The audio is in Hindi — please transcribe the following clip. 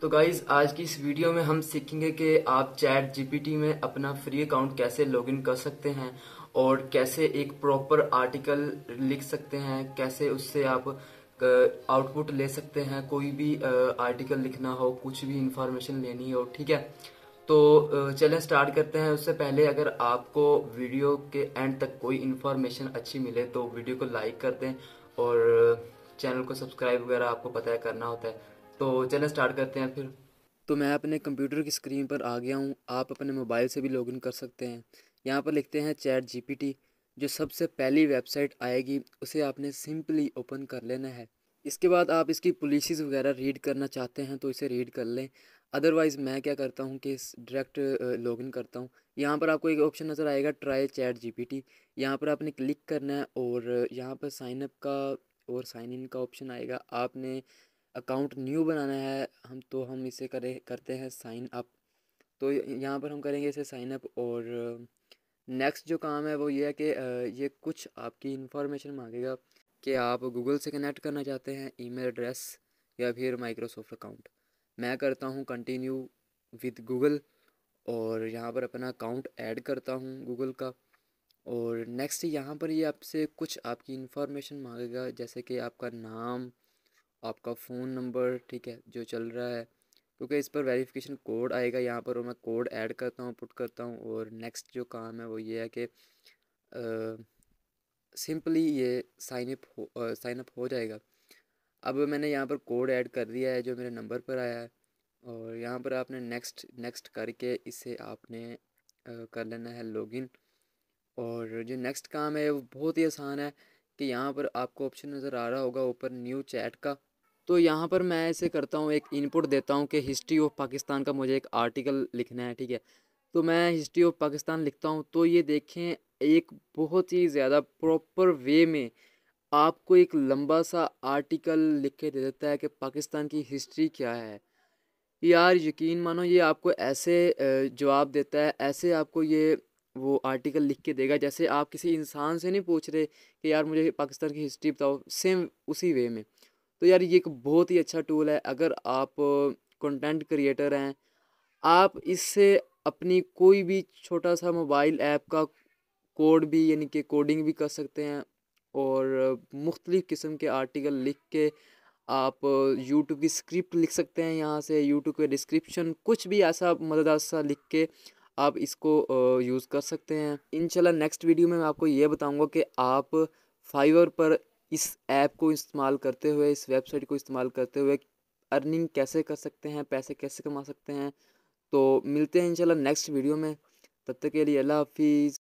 तो गाइज आज की इस वीडियो में हम सीखेंगे कि आप चैट जीपीटी में अपना फ्री अकाउंट कैसे लॉगिन कर सकते हैं और कैसे एक प्रॉपर आर्टिकल लिख सकते हैं कैसे उससे आप आउटपुट ले सकते हैं कोई भी आर्टिकल लिखना हो कुछ भी इंफॉर्मेशन लेनी हो ठीक है तो चलें स्टार्ट करते हैं उससे पहले अगर आपको वीडियो के एंड तक कोई इन्फॉर्मेशन अच्छी मिले तो वीडियो को लाइक कर दें और चैनल को सब्सक्राइब वगैरह आपको पता है करना होता है तो चलें स्टार्ट करते हैं फिर तो मैं अपने कंप्यूटर की स्क्रीन पर आ गया हूँ आप अपने मोबाइल से भी लॉगिन कर सकते हैं यहाँ पर लिखते हैं चैट जीपीटी जो सबसे पहली वेबसाइट आएगी उसे आपने सिंपली ओपन कर लेना है इसके बाद आप इसकी पॉलिसीज़ वगैरह रीड करना चाहते हैं तो इसे रीड कर लें अदरवाइज़ मैं क्या करता हूँ कि डायरेक्ट लॉगिन करता हूँ यहाँ पर आपको एक ऑप्शन नज़र आएगा ट्राई चैट जीपीटी यहाँ पर आपने क्लिक करना है और यहाँ पर साइनअप का और साइन इन का ऑप्शन आएगा आपने अकाउंट न्यू बनाना है हम तो हम इसे करे करते हैं साइन अप तो यहाँ पर हम करेंगे इसे साइन अप और नेक्स्ट जो काम है वो ये है कि ये कुछ आपकी इन्फॉर्मेशन मांगेगा कि आप गूगल से कनेक्ट करना चाहते हैं ईमेल एड्रेस या फिर माइक्रोसॉफ्ट अकाउंट मैं करता हूँ कंटिन्यू विद गूगल और यहाँ पर अपना अकाउंट ऐड करता हूँ गूगल का और नेक्स्ट यहाँ पर ये आपसे कुछ आपकी इन्फॉर्मेशन मांगेगा जैसे कि आपका नाम आपका फ़ोन नंबर ठीक है जो चल रहा है क्योंकि इस पर वेरिफिकेशन कोड आएगा यहाँ पर मैं कोड ऐड करता हूँ पुट करता हूँ और नेक्स्ट जो काम है वो ये है कि सिंपली ये साइन अप हो साइन अप हो जाएगा अब मैंने यहाँ पर कोड ऐड कर दिया है जो मेरे नंबर पर आया है और यहाँ पर आपने नेक्स्ट नेक्स्ट करके इसे आपने आ, कर लेना है लॉगिन और जो नेक्स्ट काम है वो बहुत ही आसान है कि यहाँ पर आपको ऑप्शन नज़र आ रहा होगा ऊपर न्यू चैट का तो यहाँ पर मैं ऐसे करता हूँ एक इनपुट देता हूँ कि हिस्ट्री ऑफ पाकिस्तान का मुझे एक आर्टिकल लिखना है ठीक है तो मैं हिस्ट्री ऑफ पाकिस्तान लिखता हूँ तो ये देखें एक बहुत ही ज़्यादा प्रॉपर वे में आपको एक लंबा सा आर्टिकल लिख के दे देता है कि पाकिस्तान की हिस्ट्री क्या है यार यकीन मानो ये आपको ऐसे जवाब देता है ऐसे आपको ये वो आर्टिकल लिख के देगा जैसे आप किसी इंसान से नहीं पूछ रहे कि यार मुझे पाकिस्तान की हिस्ट्री बताओ सेम उसी वे में तो यार ये एक बहुत ही अच्छा टूल है अगर आप कंटेंट क्रिएटर हैं आप इससे अपनी कोई भी छोटा सा मोबाइल ऐप का कोड भी यानी कि कोडिंग भी कर सकते हैं और मुख्तलिफ़ किस्म के आर्टिकल लिख के आप यूट्यूब की स्क्रिप्ट लिख सकते हैं यहाँ से यूट्यूब के डिस्क्रिप्शन कुछ भी ऐसा मददा सा लिख के आप इसको यूज़ कर सकते हैं इनशाला नेक्स्ट वीडियो में मैं आपको ये बताऊँगा कि आप फाइवर पर इस ऐप को इस्तेमाल करते हुए इस वेबसाइट को इस्तेमाल करते हुए अर्निंग कैसे कर सकते हैं पैसे कैसे कमा सकते हैं तो मिलते हैं इंशाल्लाह नेक्स्ट वीडियो में तब तक के लिए अल्लाह हाफिज़